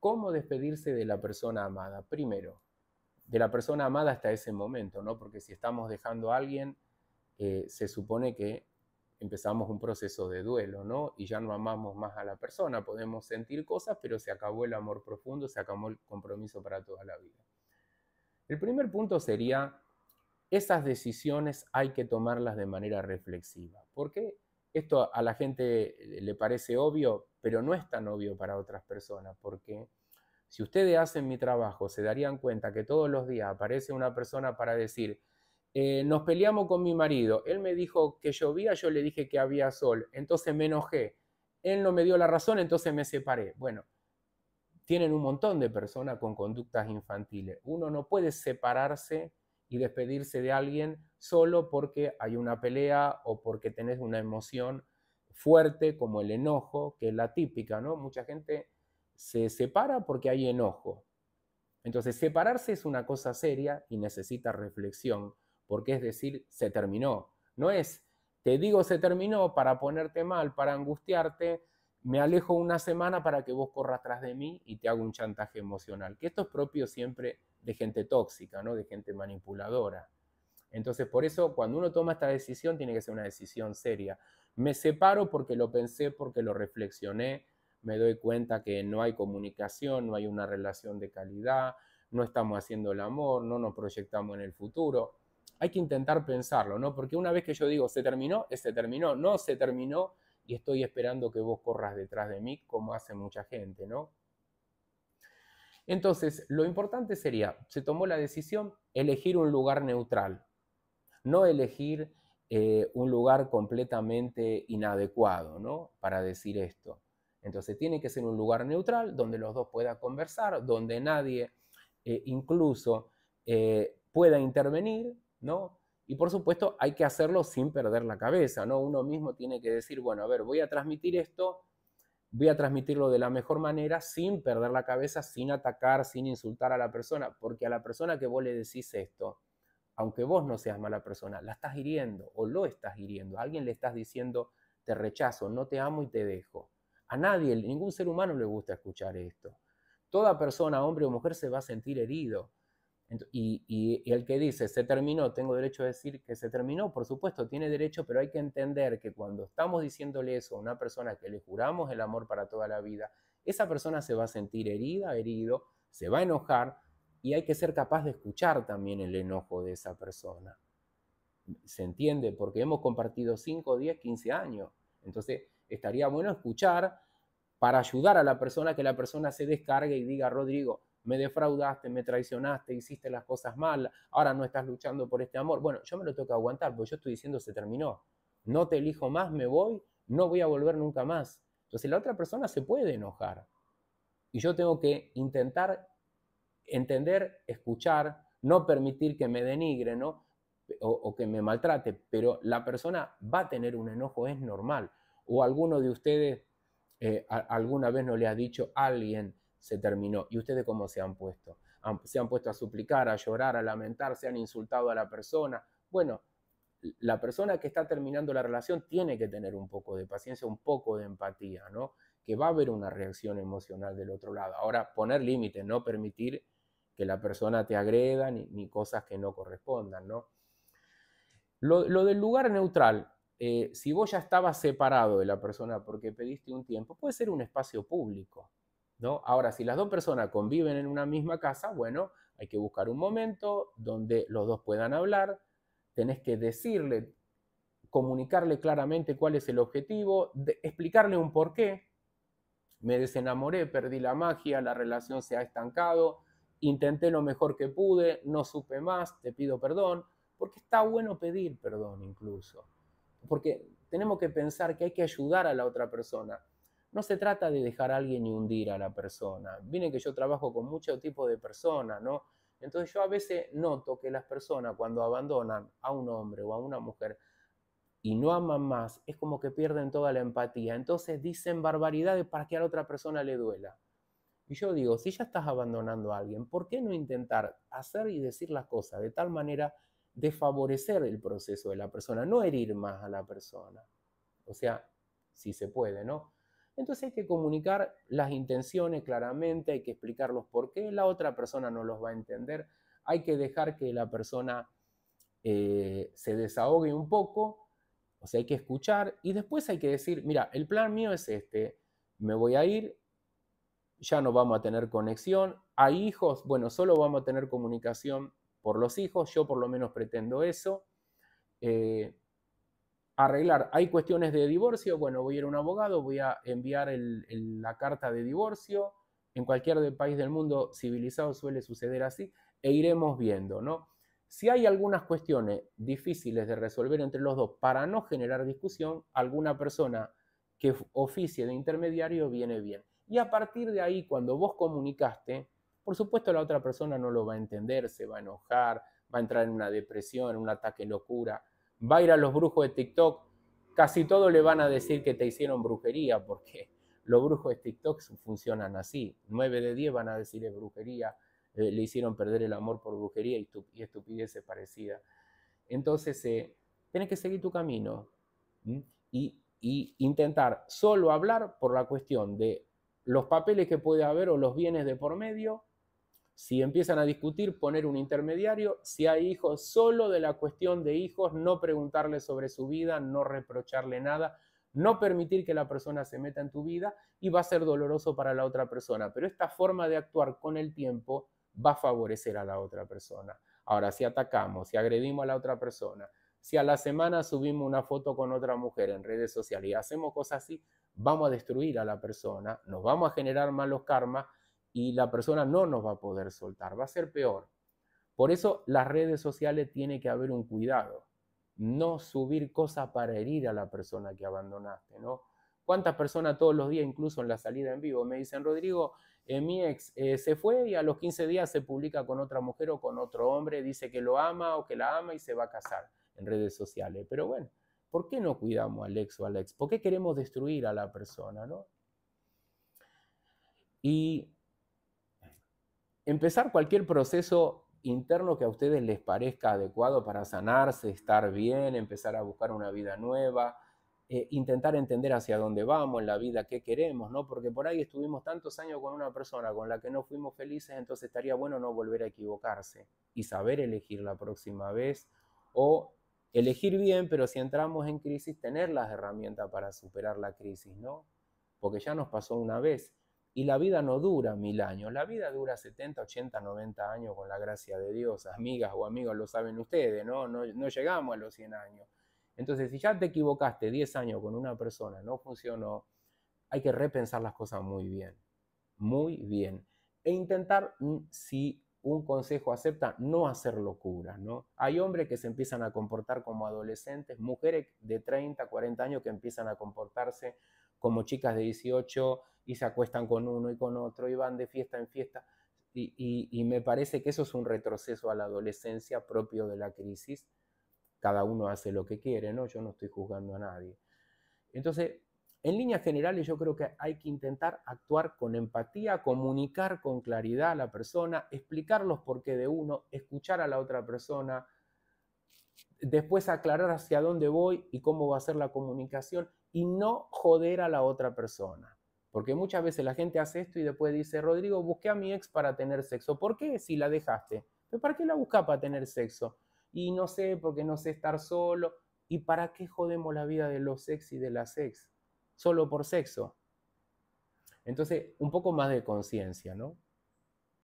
¿Cómo despedirse de la persona amada? Primero, de la persona amada hasta ese momento, ¿no? Porque si estamos dejando a alguien, eh, se supone que empezamos un proceso de duelo, ¿no? Y ya no amamos más a la persona, podemos sentir cosas, pero se acabó el amor profundo, se acabó el compromiso para toda la vida. El primer punto sería, esas decisiones hay que tomarlas de manera reflexiva, ¿Por qué? Esto a la gente le parece obvio, pero no es tan obvio para otras personas, porque si ustedes hacen mi trabajo, se darían cuenta que todos los días aparece una persona para decir, eh, nos peleamos con mi marido, él me dijo que llovía, yo le dije que había sol, entonces me enojé, él no me dio la razón, entonces me separé. Bueno, tienen un montón de personas con conductas infantiles. Uno no puede separarse y despedirse de alguien solo porque hay una pelea o porque tenés una emoción fuerte como el enojo, que es la típica, ¿no? Mucha gente se separa porque hay enojo. Entonces, separarse es una cosa seria y necesita reflexión, porque es decir, se terminó. No es, te digo se terminó para ponerte mal, para angustiarte, me alejo una semana para que vos corras tras de mí y te hago un chantaje emocional, que esto es propio siempre de gente tóxica, ¿no? De gente manipuladora. Entonces, por eso, cuando uno toma esta decisión, tiene que ser una decisión seria. Me separo porque lo pensé, porque lo reflexioné, me doy cuenta que no hay comunicación, no hay una relación de calidad, no estamos haciendo el amor, no nos proyectamos en el futuro. Hay que intentar pensarlo, ¿no? Porque una vez que yo digo se terminó, se terminó, no se terminó y estoy esperando que vos corras detrás de mí como hace mucha gente, ¿no? Entonces, lo importante sería, se tomó la decisión, elegir un lugar neutral, no elegir eh, un lugar completamente inadecuado, ¿no? Para decir esto. Entonces tiene que ser un lugar neutral donde los dos puedan conversar, donde nadie eh, incluso eh, pueda intervenir, ¿no? Y por supuesto hay que hacerlo sin perder la cabeza, ¿no? Uno mismo tiene que decir, bueno, a ver, voy a transmitir esto, voy a transmitirlo de la mejor manera, sin perder la cabeza, sin atacar, sin insultar a la persona, porque a la persona que vos le decís esto, aunque vos no seas mala persona, la estás hiriendo o lo estás hiriendo. alguien le estás diciendo, te rechazo, no te amo y te dejo. A nadie, ningún ser humano le gusta escuchar esto. Toda persona, hombre o mujer, se va a sentir herido. Y, el que dice, se terminó, tengo derecho a decir que se terminó, por supuesto, tiene derecho, pero hay que entender que cuando estamos diciéndole eso a una persona que le juramos el amor para toda la vida, esa persona se va a sentir herida, herido, se va a enojar, y hay que ser capaz de escuchar también el enojo de esa persona. ¿Se entiende? Porque hemos compartido 5, 10, 15 años. Entonces, estaría bueno escuchar para ayudar a la persona que la persona se descargue y diga, Rodrigo, me defraudaste, me traicionaste, hiciste las cosas mal, ahora no estás luchando por este amor. Bueno, yo me lo tengo que aguantar, porque yo estoy diciendo se terminó. No te elijo más, me voy, no voy a volver nunca más. Entonces la otra persona se puede enojar. Y yo tengo que intentar entender, escuchar, no permitir que me denigre, O, que me maltrate, pero la persona va a tener un enojo, es normal. O alguno de ustedes eh, alguna vez no le ha dicho alguien se terminó. ¿Y ustedes cómo se han puesto? se han puesto a suplicar, a llorar, a lamentar, se han insultado a la persona. Bueno, la persona que está terminando la relación tiene que tener un poco de paciencia, un poco de empatía, ¿no? Que va a haber una reacción emocional del otro lado. Ahora, poner límites, no permitir que la persona te agreda ni, cosas que no correspondan, ¿no? Lo, del lugar neutral, eh, si vos ya estabas separado de la persona porque pediste un tiempo, puede ser un espacio público, ¿no? Ahora, si las dos personas conviven en una misma casa, bueno, hay que buscar un momento donde los dos puedan hablar, tenés que decirle, comunicarle claramente cuál es el objetivo, explicarle un porqué, me desenamoré, perdí la magia, la relación se ha estancado, intenté lo mejor que pude, no supe más, te pido perdón, porque está bueno pedir perdón incluso, porque tenemos que pensar que hay que ayudar a la otra persona. No se trata de dejar a alguien y hundir a la persona. Viene que yo trabajo con mucho tipo de personas, ¿no? Entonces yo a veces noto que las personas cuando abandonan a un hombre o a una mujer y no aman más, es como que pierden toda la empatía. Entonces dicen barbaridades para que a la otra persona le duela. Y yo digo, si ya estás abandonando a alguien, ¿por qué no intentar hacer y decir las cosas de tal manera de favorecer el proceso de la persona, no herir más a la persona? O sea, si se puede, ¿no? Entonces hay que comunicar las intenciones claramente, hay que explicarlos por qué, la otra persona no los va a entender, hay que dejar que la persona eh, se desahogue un poco, o sea, hay que escuchar y después hay que decir, mira, el plan mío es este, me voy a ir, ya no vamos a tener conexión. ¿Hay hijos, bueno, solo vamos a tener comunicación por los hijos, yo por lo menos pretendo eso. Eh, arreglar, hay cuestiones de divorcio, bueno, voy a ir a un abogado, voy a enviar la carta de divorcio, en cualquier país del mundo civilizado suele suceder así, e iremos viendo, ¿no? Si hay algunas cuestiones difíciles de resolver entre los dos para no generar discusión, alguna persona que oficie de intermediario viene bien. Y a partir de ahí, cuando vos comunicaste, por supuesto la otra persona no lo va a entender, se va a enojar, va a entrar en una depresión, un ataque locura, va a ir a los brujos de TikTok, casi todos le van a decir que te hicieron brujería, porque los brujos de TikTok funcionan así, 9 de 10 van a decirle brujería, eh, le hicieron perder el amor por brujería y, estupidez estupideces parecidas. Entonces, eh, tienes que seguir tu camino e y intentar solo hablar por la cuestión de los papeles que puede haber o los bienes de por medio, si empiezan a discutir, poner un intermediario, si hay hijos, solo de la cuestión de hijos, no preguntarle sobre su vida, no reprocharle nada, no permitir que la persona se meta en tu vida y va a ser doloroso para la otra persona. Pero esta forma de actuar con el tiempo va a favorecer a la otra persona. Ahora, si atacamos, si agredimos a la otra persona, si a la semana subimos una foto con otra mujer en redes sociales y hacemos cosas así, vamos a destruir a la persona, nos vamos a generar malos karmas y la persona no nos va a poder soltar, va a ser peor. Por eso las redes sociales tiene que haber un cuidado, no subir cosas para herir a la persona que abandonaste, ¿no? ¿Cuántas personas todos los días, incluso en la salida en vivo, me dicen, Rodrigo, eh, mi ex eh, se fue y a los 15 días se publica con otra mujer o con otro hombre, dice que lo ama o que la ama y se va a casar en redes sociales. Pero bueno, ¿Por qué no cuidamos al ex o al ex? ¿Por qué queremos destruir a la persona? ¿no? Y empezar cualquier proceso interno que a ustedes les parezca adecuado para sanarse, estar bien, empezar a buscar una vida nueva, eh, intentar entender hacia dónde vamos en la vida, qué queremos, ¿no? Porque por ahí estuvimos tantos años con una persona con la que no fuimos felices, entonces estaría bueno no volver a equivocarse y saber elegir la próxima vez o elegir bien, pero si entramos en crisis, tener las herramientas para superar la crisis, ¿no? Porque ya nos pasó una vez. Y la vida no dura mil años, la vida dura 70, 80, 90 años con la gracia de Dios, amigas o amigos, lo saben ustedes, ¿no? No, llegamos a los 100 años. Entonces, si ya te equivocaste 10 años con una persona, no funcionó, hay que repensar las cosas muy bien, muy bien. E intentar, mm, si un consejo acepta no hacer locuras, ¿no? Hay hombres que se empiezan a comportar como adolescentes, mujeres de 30, 40 años que empiezan a comportarse como chicas de 18 y se acuestan con uno y con otro y van de fiesta en fiesta. Y, y me parece que eso es un retroceso a la adolescencia propio de la crisis. Cada uno hace lo que quiere, ¿no? Yo no estoy juzgando a nadie. Entonces, en líneas generales yo creo que hay que intentar actuar con empatía, comunicar con claridad a la persona, explicar los qué de uno, escuchar a la otra persona, después aclarar hacia dónde voy y cómo va a ser la comunicación y no joder a la otra persona. Porque muchas veces la gente hace esto y después dice, Rodrigo, busqué a mi ex para tener sexo. ¿Por qué si la dejaste? ¿Pero pues, ¿Para qué la buscás para tener sexo? Y no sé, porque no sé estar solo. ¿Y para qué jodemos la vida de los ex y de las ex? solo por sexo. Entonces, un poco más de conciencia, ¿no?